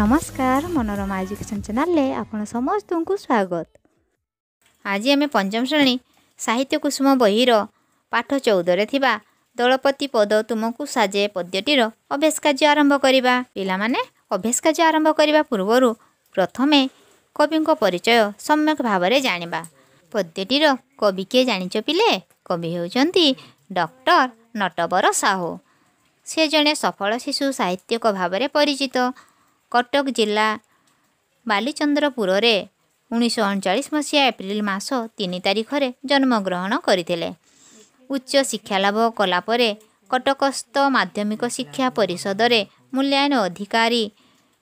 ନମସ୍କାର ମନୋରମା ଏଜୁକେସନ୍ ଚ୍ୟାନେଲରେ ଆପଣ ସମସ୍ତଙ୍କୁ ସ୍ୱାଗତ ଆଜି ଆମେ ପଞ୍ଚମ ଶ୍ରେଣୀ ସାହିତ୍ୟ କୁସୁମ ବହିର ପାଠ ଚଉଦରେ ଥିବା ଦଳପତି ପଦ ତୁମକୁ ସାଜେ ପଦ୍ୟଟିର ଅଭ୍ୟାସ କାର୍ଯ୍ୟ ଆରମ୍ଭ କରିବା ପିଲାମାନେ ଅଭ୍ୟାସ କାର୍ଯ୍ୟ ଆରମ୍ଭ କରିବା ପୂର୍ବରୁ ପ୍ରଥମେ କବିଙ୍କ ପରିଚୟ ସମ୍ୟକ ଭାବରେ ଜାଣିବା ପଦ୍ୟଟିର କବି କିଏ ଜାଣିଛ ପିଲେ କବି ହେଉଛନ୍ତି ଡକ୍ଟର ନଟବର ସାହୁ ସେ ଜଣେ ସଫଳ ଶିଶୁ ସାହିତ୍ୟିକ ଭାବରେ ପରିଚିତ କଟକ ଜିଲ୍ଲା ବାଲିଚନ୍ଦ୍ରପୁରରେ ଉଣେଇଶହ ଅଣଚାଳିଶ ମସିହା ଏପ୍ରିଲ ମାସ ତିନି ତାରିଖରେ ଜନ୍ମଗ୍ରହଣ କରିଥିଲେ ଉଚ୍ଚ ଶିକ୍ଷାଲାଭ କଲା ପରେ କଟକସ୍ଥ ମାଧ୍ୟମିକ ଶିକ୍ଷା ପରିଷଦରେ ମୂଲ୍ୟାୟନ ଅଧିକାରୀ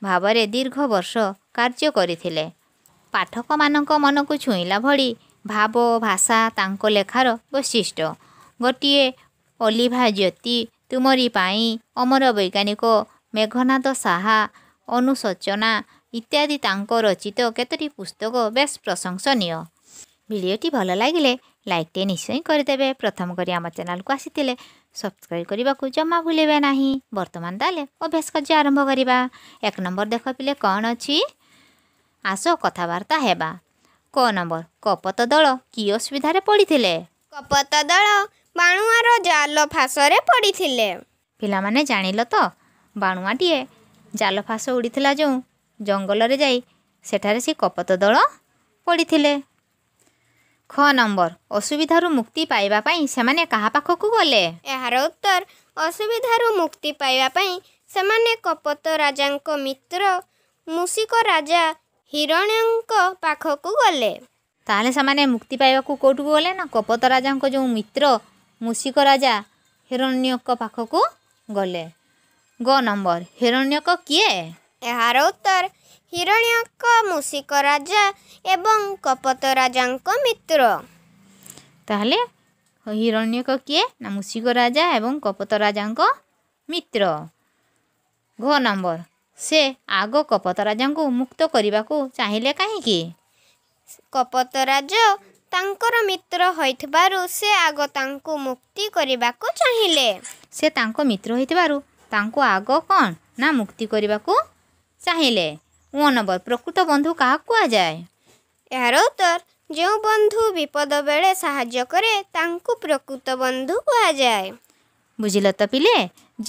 ଭାବରେ ଦୀର୍ଘ ବର୍ଷ କାର୍ଯ୍ୟ କରିଥିଲେ ପାଠକମାନଙ୍କ ମନକୁ ଛୁଇଁଲା ଭଳି ଭାବ ଭାଷା ତାଙ୍କ ଲେଖାର ବୈଶିଷ୍ଟ୍ୟ ଗୋଟିଏ ଅଲିଭା ଜ୍ୟୋତି ତୁମରି ପାଇଁ ଅମର ବୈଜ୍ଞାନିକ ମେଘନାଥ ସାହା ଅନୁଶୋଚନା ইত্যাদি তাঙ্ক রচিত কেতোটি পুস্তক বেশ প্রশংসনীয় ভিডিওটি ভালো লাগিলে লাইকটি নিশ্চয় করে দেবে প্রথম করে আমার চ্যানেলকে আসিলে সবসক্রাইব করা জমা ভুলবে না বর্তমান তাহলে অভ্যাস কার্য আরম্ভ করা এক নম্বর দেখ পিলে কণ অস কথাবার্তা হওয়া ক নম্বর কপত দল কি অসুবিধার পড়ি কপত দল ବାଣୁଆର ଜାଲ ଫାଶରେ ପଡ଼ିଥିଲେ ପିଲାମାନେ ଜାଣିଲ ତ ବାଣୁଆଟିଏ ଜାଲ ଫାଶ ଉଡ଼ିଥିଲା ଯେଉଁ ଜଙ୍ଗଲରେ ଯାଇ ସେଠାରେ ସେ କପତ ଦଳ ପଡ଼ିଥିଲେ ଖ ନମ୍ବର ଅସୁବିଧାରୁ ମୁକ୍ତି ପାଇବା ପାଇଁ ସେମାନେ କାହା ପାଖକୁ ଗଲେ ଏହାର ଉତ୍ତର ଅସୁବିଧାରୁ ମୁକ୍ତି ପାଇବା ପାଇଁ ସେମାନେ କପତ ରାଜାଙ୍କ ମିତ୍ର ମୂଷିକ ରାଜା ହିରଣ୍ୟଙ୍କ ପାଖକୁ ଗଲେ ତାହେଲେ ସେମାନେ ମୁକ୍ତି ପାଇବାକୁ କେଉଁଠିକୁ ଗଲେ ନା କପତ ରାଜାଙ୍କ ଯେଉଁ ମିତ୍ର ମୂଷିକ ରାଜା ହିରଣ୍ୟଙ୍କ ପାଖକୁ ଗଲେ ଗ ନମ୍ବର ହିରଣ୍ୟକ କିଏ ଏହାର ଉତ୍ତର ହିରଣ୍ୟଙ୍କ ମୂଷିକ ରାଜା ଏବଂ କପତ ରାଜାଙ୍କ ମିତ୍ର ତାହେଲେ ହିରଣ୍ୟକ କିଏ ନା ମୂଷିକ ରାଜା ଏବଂ କପତ ରାଜାଙ୍କ ମିତ୍ର ଘ ନମ୍ବର ସେ ଆଗ କପତ ରାଜାଙ୍କୁ ମୁକ୍ତ କରିବାକୁ ଚାହିଁଲେ କାହିଁକି କପତ ରାଜା ତାଙ୍କର ମିତ୍ର ହୋଇଥିବାରୁ ସେ ଆଗ ତାଙ୍କୁ ମୁକ୍ତି କରିବାକୁ ଚାହିଁଲେ ସେ ତାଙ୍କ ମିତ୍ର ହୋଇଥିବାରୁ ତାଙ୍କୁ ଆଗ କ'ଣ ନା ମୁକ୍ତି କରିବାକୁ ଚାହିଁଲେ ଓ ନମ୍ବର ପ୍ରକୃତ ବନ୍ଧୁ କାହାକୁ କୁହାଯାଏ ଏହାର ଉତ୍ତର ଯେଉଁ ବନ୍ଧୁ ବିପଦ ବେଳେ ସାହାଯ୍ୟ କରେ ତାଙ୍କୁ ପ୍ରକୃତ ବନ୍ଧୁ କୁହାଯାଏ ବୁଝିଲ ତ ପିଲେ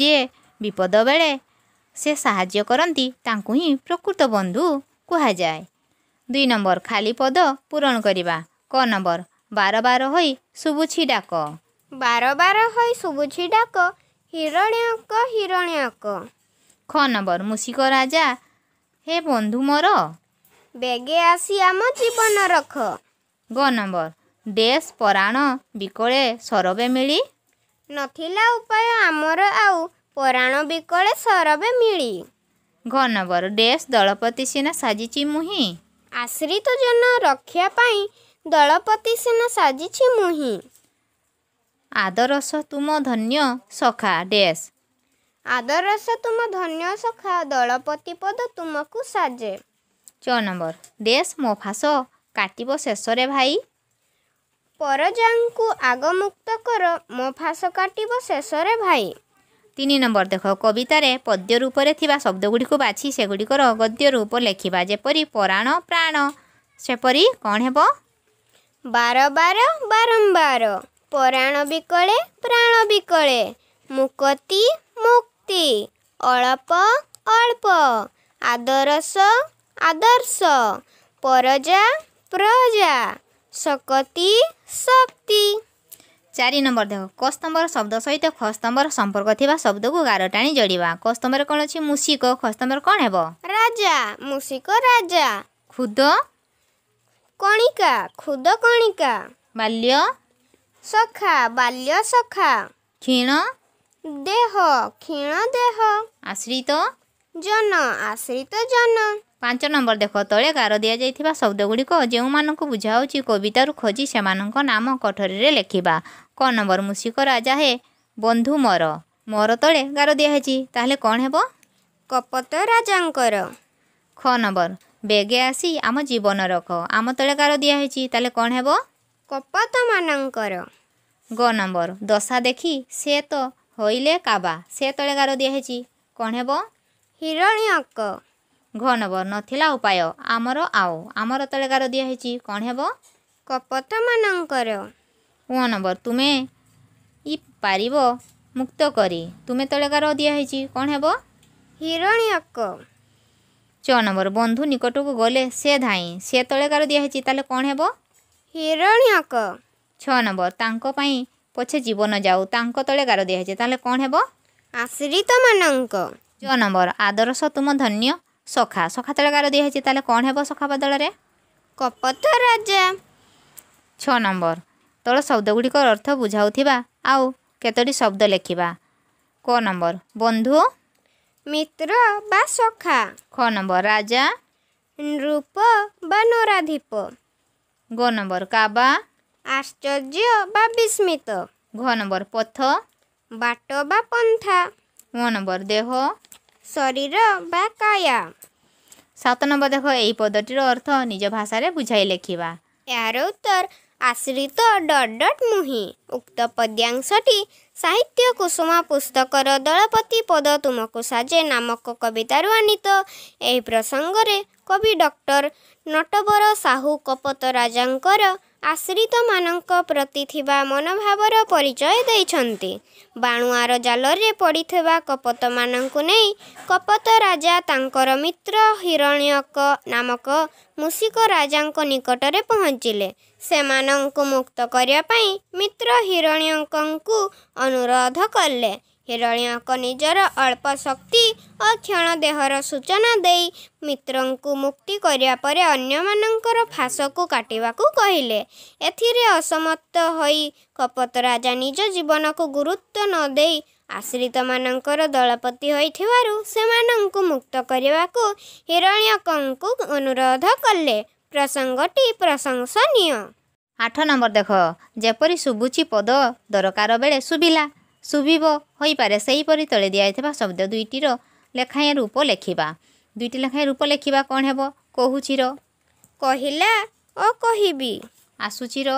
ଯିଏ ବିପଦ ବେଳେ ସେ ସାହାଯ୍ୟ କରନ୍ତି ତାଙ୍କୁ ହିଁ ପ୍ରକୃତ ବନ୍ଧୁ କୁହାଯାଏ ଦୁଇ ନମ୍ବର ଖାଲି ପଦ ପୂରଣ କରିବା କ ନମ୍ବର ବାର ବାର ହୋଇ ଶୁଭୁଛି ଡାକ ବାର ବାର ହୋଇ ଶୁଭୁଛି ଡାକ ହିରଣ୍ୟକ ହିରଣ୍ୟକ ଖ ନମ୍ବର ମୂଷିକ ରାଜା ହେ ବନ୍ଧୁ ମୋର ବେଗେ ଆସି ଆମ ଜୀବନ ରଖ ଗ ନମ୍ବର ଡ୍ରେସ୍ ପରାଣ ବିକଳେ ସରବେ ମିଳି ନଥିଲା ଉପାୟ ଆମର ଆଉ ପରାଣ ବିକଳେ ସରବେ ମିଳି ଘ ନମ୍ବର ଡ୍ରେସ୍ ଦଳପତି ସିନା ସାଜିଛି ମୁହିଁ ଆଶ୍ରିତ ଜନ ରକ୍ଷା ପାଇଁ ଦଳପତି ସିନା ସାଜିଛି ମୁହିଁ ଆଦରସ ତୁମ ଧନ୍ୟ ସଖା ଡେସ୍ ଆଦରସ ତୁମ ଧନ୍ୟ ସଖା ଦଳପତି ପଦ ତୁମକୁ ସାଜେ ଛଅ ନମ୍ବର ଡେସ୍ ମୋ ଫାସ କାଟିବ ଶେଷରେ ଭାଇ ପରଜାଙ୍କୁ ଆଗମୁକ୍ତ କର ମୋ ଫାସ କାଟିବ ଶେଷରେ ଭାଇ ତିନି ନମ୍ବର ଦେଖ କବିତାରେ ପଦ୍ୟ ରୂପରେ ଥିବା ଶବ୍ଦଗୁଡ଼ିକୁ ବାଛି ସେଗୁଡ଼ିକର ଗଦ୍ୟ ରୂପ ଲେଖିବା ଯେପରି ପରାଣ ପ୍ରାଣ ସେପରି କ'ଣ ହେବ ବାର ବାର ବାରମ୍ବାର ପରାଣ ବିକଳେ ପ୍ରାଣ ବିକଳେ ମୁକତି ମୁକ୍ତି ଅଳ୍ପ ଅଳ୍ପ ଆଦର୍ଶ ଆଦର୍ଶ ପରଜା ପ୍ରଜା ଶକ୍ତି ଶକ୍ତି ଚାରି ନମ୍ବର ଦେଖ କସ୍ତମ୍ବର ଶବ୍ଦ ସହିତ ଖସ୍ତମ୍ବର ସମ୍ପର୍କ ଥିବା ଶବ୍ଦକୁ ଗାର ଟାଣି ଯୋଡ଼ିବା କସ୍ତମ୍ବର କ'ଣ ଅଛି ମୂଷିକ ଖସ୍ତମ୍ବର କ'ଣ ହେବ ରାଜା ମୂଷିକ ରାଜା ଖୁଦ କଣିକା ଖୁଦ କଣିକା ବାଲ୍ୟ ସଖା ବାଲ୍ୟ ସଖା କ୍ଷୀଣ ଦେହ କ୍ଷୀଣ ଦେହ ଆଶ୍ରିତ ଜନ ଆଶ୍ରିତ ଜନ ପାଞ୍ଚ ନମ୍ବର ଦେଖ ତଳେ ଗାର ଦିଆଯାଇଥିବା ଶବ୍ଦ ଗୁଡ଼ିକ ଯେଉଁମାନଙ୍କୁ ବୁଝାହେଉଛି କବିତାରୁ ଖୋଜି ସେମାନଙ୍କ ନାମ କଠୋରୀରେ ଲେଖିବା କ ନମ୍ବର ମୂଷିକ ରାଜା ହେ ବନ୍ଧୁ ମୋର ମୋର ତଳେ ଗାର ଦିଆହେଇଛି ତାହେଲେ କ'ଣ ହେବ କପତ ରାଜାଙ୍କର ଖ ନମ୍ବର ବେଗେ ଆସି ଆମ ଜୀବନ ରଖ ଆମ ତଳେ କାର ଦିଆହେଇଛି ତାହେଲେ କ'ଣ ହେବ କପତମାନଙ୍କର ଗ ନମ୍ବର ଦଶା ଦେଖି ସେ ତ ହୋଇଲେ କାବା ସେ ତଳେ କାର ଦିଆହେଇଛି କ'ଣ ହେବ ହିରଣ୍ୟକ ଘ ନମ୍ବର ନଥିଲା ଉପାୟ ଆମର ଆଉ ଆମର ତଳେ କାର ଦିଆହେଇଛି କ'ଣ ହେବ କପତମାନଙ୍କର ଅ ନମ୍ବର ତୁମେ ଇ ପାରିବ ମୁକ୍ତ କରି ତୁମେ ତଳେ କାର ଦିଆହେଇଛି କ'ଣ ହେବ ହିରଣ୍ୟକ ଛଅ ନମ୍ବର ବନ୍ଧୁ ନିକଟକୁ ଗଲେ ସେ ଧାଇଁ ସେ ତଳେ କାର ଦିଆହେଇଛି ତାହେଲେ କ'ଣ ହେବ ହିରଣ୍ୟକ ଛଅ ନମ୍ବର ତାଙ୍କ ପାଇଁ ପଛେ ଜୀବନ ଯାଉ ତାଙ୍କ ତଳେ ଗାର ଦିଆହେଇଛି ତାହେଲେ କ'ଣ ହେବ ଆଶ୍ରିତମାନଙ୍କ ଛଅ ନମ୍ବର ଆଦର୍ଶ ତୁମ ଧନ୍ୟ ସଖା ସଖା ତଳେ ଗାର ଦିଆହେଇଛି ତାହେଲେ କ'ଣ ହେବ ସଖା ବଦଳରେ କପଥ ରାଜା ଛଅ ନମ୍ବର ତଳ ଶବ୍ଦଗୁଡ଼ିକର ଅର୍ଥ ବୁଝାଉଥିବା ଆଉ କେତୋଟି ଶବ୍ଦ ଲେଖିବା କ ନମ୍ବର মিত্র বা সখা খ নম্বর রাজা নৃপ বা নরাধিপ গ নম্বর কাবা আশ্চর্য বা বিস্মিত ঘ নম্বর পথ বাট বা পন্থা ম নম্বর দেহ শরীর বা কায়া সাত নম্বর দেখ এই পদটির অর্থ নিজ ভাষায় বুঝাই লেখিবা ଏହାର ଉତ୍ତର ଆଶ୍ରିତ ଡଟ୍ ଡଟ୍ ନୁହେଁ ଉକ୍ତ ପଦ୍ୟାଂଶଟି ସାହିତ୍ୟ କୁସୁମା ପୁସ୍ତକର ଦଳପତି ପଦ ତୁମକୁ ସାଜେ ନାମକ କବିତାରୁ ଆନିତ ଏହି ପ୍ରସଙ୍ଗରେ କବି ଡକ୍ଟର ନଟବର ସାହୁ କପତ ରାଜାଙ୍କର ଆଶ୍ରିତମାନଙ୍କ ପ୍ରତି ଥିବା ମନୋଭାବର ପରିଚୟ ଦେଇଛନ୍ତି ବାଣୁଆର ଜାଲରେ ପଡ଼ିଥିବା କପୋତମାନଙ୍କୁ ନେଇ କପୋତ ରାଜା ତାଙ୍କର ମିତ୍ର ହିରଣ୍ୟକ ନାମକ ମୂଷିକ ରାଜାଙ୍କ ନିକଟରେ ପହଞ୍ଚିଲେ ସେମାନଙ୍କୁ ମୁକ୍ତ କରିବା ପାଇଁ ମିତ୍ର ହିରଣ୍ୟକଙ୍କୁ ଅନୁରୋଧ କଲେ ହିରଣ୍ୟଙ୍କ ନିଜର ଅଳ୍ପ ଶକ୍ତି ଓ କ୍ଷଣ ଦେହର ସୂଚନା ଦେଇ ମିତ୍ରଙ୍କୁ ମୁକ୍ତି କରିବା ପରେ ଅନ୍ୟମାନଙ୍କର ଫାଶକୁ କାଟିବାକୁ କହିଲେ ଏଥିରେ ଅସମତ ହୋଇ କପତ ରାଜା ନିଜ ଜୀବନକୁ ଗୁରୁତ୍ୱ ନ ଦେଇ ଆଶ୍ରିତମାନଙ୍କର ଦଳପତି ହୋଇଥିବାରୁ ସେମାନଙ୍କୁ ମୁକ୍ତ କରିବାକୁ ହିରଣ୍ୟକଙ୍କୁ ଅନୁରୋଧ କଲେ ପ୍ରସଙ୍ଗଟି ପ୍ରଶଂସନୀୟ ଆଠ ନମ୍ବର ଦେଖ ଯେପରି ଶୁଭୁଛି ପଦ ଦରକାର ବେଳେ ଶୁଭିଲା ଶୁଭିବ ହୋଇପାରେ ସେହିପରି ତଳେ ଦିଆଯାଇଥିବା ଶବ୍ଦ ଦୁଇଟିର ଲେଖାଏଁ ରୂପ ଲେଖିବା ଦୁଇଟି ଲେଖାଏଁ ରୂପ ଲେଖିବା କ'ଣ ହେବ କହୁଛିର କହିଲା ଓ କହିବି ଆସୁଛିର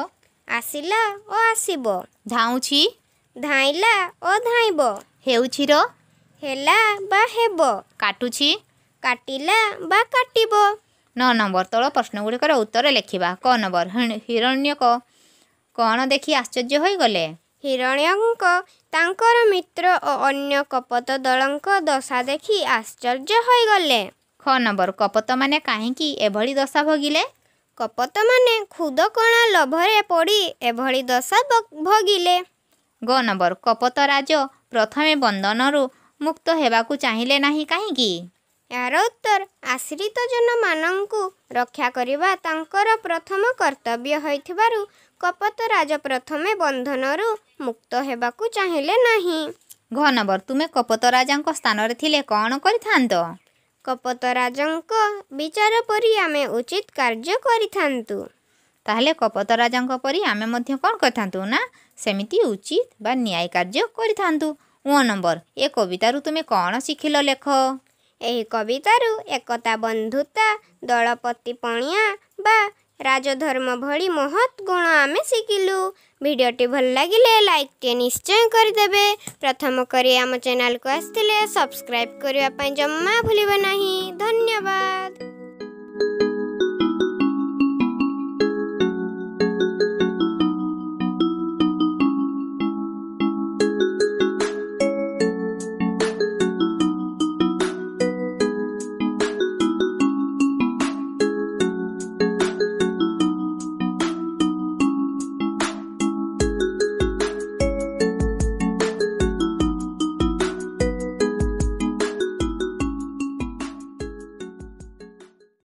ଆସିଲା ଓ ଆସିବ ଝାଉଁଛି ଧାଇଁଲା ଓ ଧାଇଁବ ହେଉଛିର ହେଲା ବା ହେବ କାଟୁଛି କାଟିଲା ବା କାଟିବ ନଅ ନମ୍ବର ତଳ ପ୍ରଶ୍ନ ଗୁଡ଼ିକର ଉତ୍ତର ଲେଖିବା କ ନମ୍ବର ହିରଣ୍ୟକ କ'ଣ ଦେଖି ଆଶ୍ଚର୍ଯ୍ୟ ହୋଇଗଲେ ହିରଣ୍ୟଙ୍କ ତାଙ୍କର ମିତ୍ର ଓ ଅନ୍ୟ କପୋତ ଦଳଙ୍କ ଦଶା ଦେଖି ଆଶ୍ଚର୍ଯ୍ୟ ହୋଇଗଲେ ଖ ନମ୍ବର କପୋତମାନେ କାହିଁକି ଏଭଳି ଦଶା ଭୋଗିଲେ କପୋତମାନେ ଖୁଦ କଣା ଲୋଭରେ ପଡ଼ି ଏଭଳି ଦଶା ଭୋଗିଲେ ଗ ନମ୍ବର କପୋତ ରାଜ ପ୍ରଥମେ ବନ୍ଧନରୁ ମୁକ୍ତ ହେବାକୁ ଚାହିଁଲେ ନାହିଁ କାହିଁକି ଏହାର ଉତ୍ତର ଆଶ୍ରିତ ଜନମାନଙ୍କୁ ରକ୍ଷା କରିବା ତାଙ୍କର ପ୍ରଥମ କର୍ତ୍ତବ୍ୟ ହୋଇଥିବାରୁ କପତ ରାଜା ପ୍ରଥମେ ବନ୍ଧନରୁ ମୁକ୍ତ ହେବାକୁ ଚାହିଁଲେ ନାହିଁ ଘ ନମ୍ବର ତୁମେ କପତ ରାଜାଙ୍କ ସ୍ଥାନରେ ଥିଲେ କ'ଣ କରିଥାନ୍ତ କପତ ରାଜାଙ୍କ ବିଚାର ପରି ଆମେ ଉଚିତ କାର୍ଯ୍ୟ କରିଥାନ୍ତୁ ତାହେଲେ କପତ ରାଜାଙ୍କ ପରି ଆମେ ମଧ୍ୟ କ'ଣ କରିଥାନ୍ତୁ ନା ସେମିତି ଉଚିତ ବା ନ୍ୟାୟ କାର୍ଯ୍ୟ କରିଥାନ୍ତୁ ଓ ନମ୍ବର ଏ କବିତାରୁ ତୁମେ କ'ଣ ଶିଖିଲ ଲେଖ ଏହି କବିତାରୁ ଏକତା ବନ୍ଧୁତା ଦଳପତି ପଣିଆ ବା राजधर्म भली महत् गुण आम शिखिलु भिडटे भल लगे लाइक टे निश्चय करदे प्रथम कर चेल को आसते सब्सक्राइब करने जमा भूलना धन्यवाद